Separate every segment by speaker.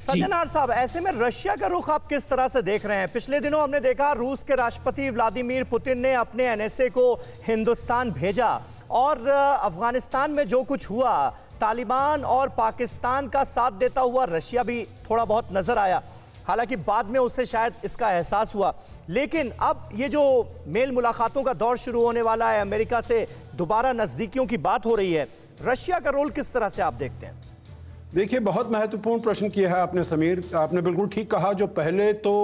Speaker 1: सज्जनार साहब ऐसे में रशिया का रुख आप किस तरह से देख रहे हैं पिछले दिनों हमने देखा रूस के राष्ट्रपति व्लादिमीर पुतिन ने अपने एनएसए को हिंदुस्तान भेजा और अफगानिस्तान में जो कुछ हुआ तालिबान और पाकिस्तान का साथ देता हुआ रशिया भी थोड़ा बहुत नजर आया हालांकि बाद में उसे शायद इसका एहसास हुआ लेकिन अब ये जो मेल मुलाकातों का दौर शुरू होने वाला है अमेरिका से दोबारा नज़दीकियों की बात हो रही है रशिया का रोल किस तरह से आप देखते हैं
Speaker 2: देखिए बहुत महत्वपूर्ण प्रश्न किया है आपने समीर आपने बिल्कुल ठीक कहा जो पहले तो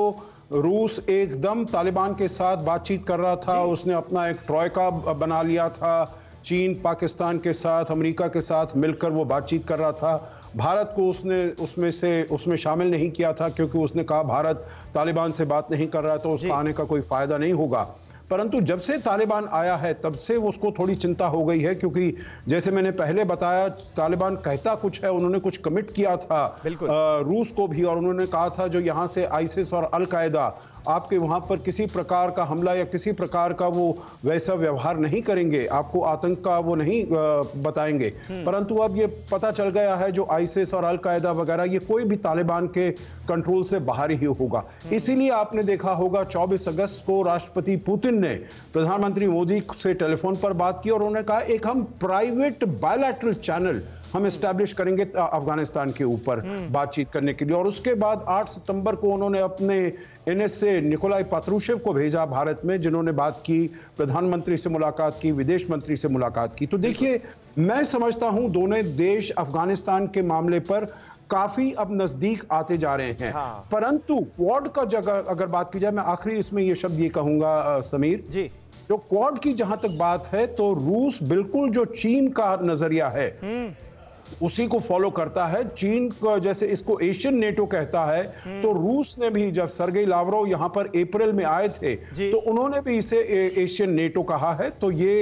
Speaker 2: रूस एकदम तालिबान के साथ बातचीत कर रहा था उसने अपना एक ट्रॉयका बना लिया था चीन पाकिस्तान के साथ अमेरिका के साथ मिलकर वो बातचीत कर रहा था भारत को उसने उसमें से उसमें शामिल नहीं किया था क्योंकि उसने कहा भारत तालिबान से बात नहीं कर रहा तो उसका आने का कोई फ़ायदा नहीं होगा परंतु जब से तालिबान आया है तब से उसको थोड़ी चिंता हो गई है क्योंकि जैसे मैंने पहले बताया तालिबान कहता कुछ है उन्होंने कुछ कमिट किया था रूस को भी और उन्होंने कहा था जो यहाँ से आइसिस और अलकायदा आपके वहाँ पर किसी प्रकार का हमला या किसी प्रकार का वो वैसा व्यवहार नहीं करेंगे आपको आतंक का वो नहीं बताएंगे हम्म। परंतु अब ये पता चल गया है जो आइसिस और अलकायदा वगैरह ये कोई भी तालिबान के कंट्रोल से बाहर ही होगा हम्म। इसीलिए आपने देखा होगा 24 अगस्त को राष्ट्रपति पुतिन ने प्रधानमंत्री मोदी से टेलीफोन पर बात की और उन्होंने कहा एक हम प्राइवेट बायोलैटरल चैनल हम इस्टेब्लिश करेंगे अफगानिस्तान के ऊपर हम्म। बातचीत करने के लिए और उसके बाद 8 सितंबर को उन्होंने अपने एन एस से निकोलाई पात्रुशेव को भेजा भारत में जिन्होंने बात की प्रधानमंत्री से मुलाकात की विदेश मंत्री से मुलाकात की तो देखिए मैं समझता हूं दोनों देश अफगानिस्तान के मामले पर काफी अब नजदीक आते जा रहे हैं हाँ। परंतु क्वाड का जगह अगर बात की जाए मैं आखिरी इसमें यह शब्द ये कहूंगा समीर जी जो क्वाड की जहां तक बात है तो रूस बिल्कुल जो चीन का नजरिया है हम्म। उसी को फॉलो करता है चीन जैसे इसको एशियन नेटो कहता है हम्म। तो रूस ने भी जब सरगेई लावरो यहां पर अप्रैल में आए थे तो उन्होंने भी इसे एशियन नेटो कहा है तो ये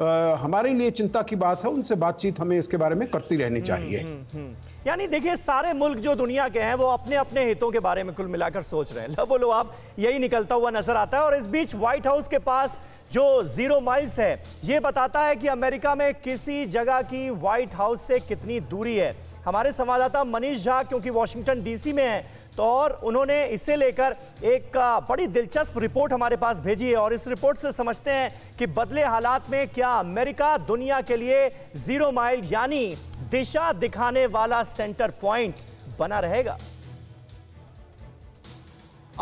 Speaker 2: आ, हमारे लिए चिंता की बात है उनसे बातचीत हमें इसके बारे में करती रहनी हम्म, चाहिए
Speaker 1: हम्म, यानी देखिए सारे मुल्क जो दुनिया के हैं वो अपने अपने हितों के बारे में कुल मिलाकर सोच रहे हैं लो बोलो आप यही निकलता हुआ नजर आता है और इस बीच व्हाइट हाउस के पास जो जीरो माइल्स है ये बताता है कि अमेरिका में किसी जगह की व्हाइट हाउस से कितनी दूरी है हमारे संवाददाता मनीष झा क्योंकि वॉशिंगटन डीसी में है तो और उन्होंने इसे लेकर एक बड़ी दिलचस्प रिपोर्ट हमारे पास भेजी है और इस रिपोर्ट से समझते हैं कि बदले हालात में क्या अमेरिका दुनिया के लिए जीरो माइल यानी दिशा दिखाने वाला सेंटर पॉइंट बना रहेगा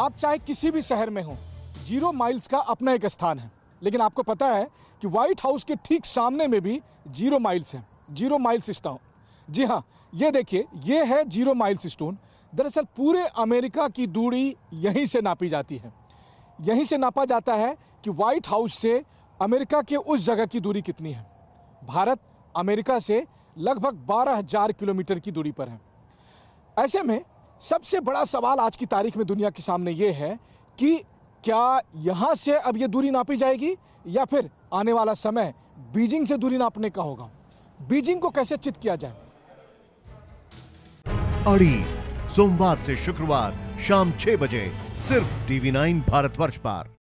Speaker 1: आप चाहे किसी भी शहर में हो जीरो माइल्स
Speaker 3: का अपना एक स्थान है लेकिन आपको पता है कि व्हाइट हाउस के ठीक सामने में भी जीरो माइल्स हैं जीरो माइल्स स्टोन जी हाँ ये देखिए ये है जीरो माइल्स स्टोन दरअसल पूरे अमेरिका की दूरी यहीं से नापी जाती है यहीं से नापा जाता है कि व्हाइट हाउस से अमेरिका के उस जगह की दूरी कितनी है भारत अमेरिका से लगभग बारह हजार किलोमीटर की दूरी पर है ऐसे में सबसे बड़ा सवाल आज की तारीख में दुनिया के सामने ये है कि क्या यहाँ से अब ये दूरी नापी जाएगी या फिर आने वाला समय बीजिंग से दूरी नापने का होगा बीजिंग को कैसे चित किया जाए
Speaker 2: अड़ी
Speaker 1: सोमवार से शुक्रवार शाम छह बजे सिर्फ टीवी नाइन भारतवर्ष पर